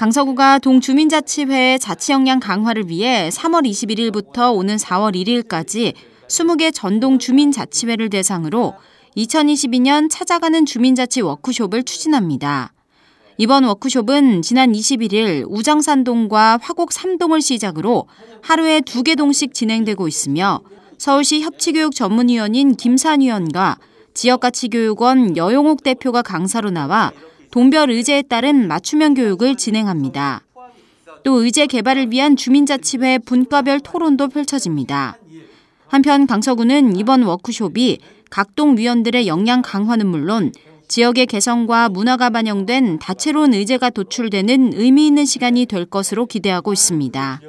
강서구가 동주민자치회 의 자치역량 강화를 위해 3월 21일부터 오는 4월 1일까지 20개 전동 주민자치회를 대상으로 2022년 찾아가는 주민자치 워크숍을 추진합니다. 이번 워크숍은 지난 21일 우장산동과 화곡 3동을 시작으로 하루에 두 개 동씩 진행되고 있으며 서울시 협치교육 전문위원인 김산 위원과 지역가치교육원 여용옥 대표가 강사로 나와 동별 의제에 따른 맞춤형 교육을 진행합니다. 또 의제 개발을 위한 주민자치회 분과별 토론도 펼쳐집니다. 한편 강서구는 이번 워크숍이 각 동 위원들의 역량 강화는 물론 지역의 개성과 문화가 반영된 다채로운 의제가 도출되는 의미 있는 시간이 될 것으로 기대하고 있습니다.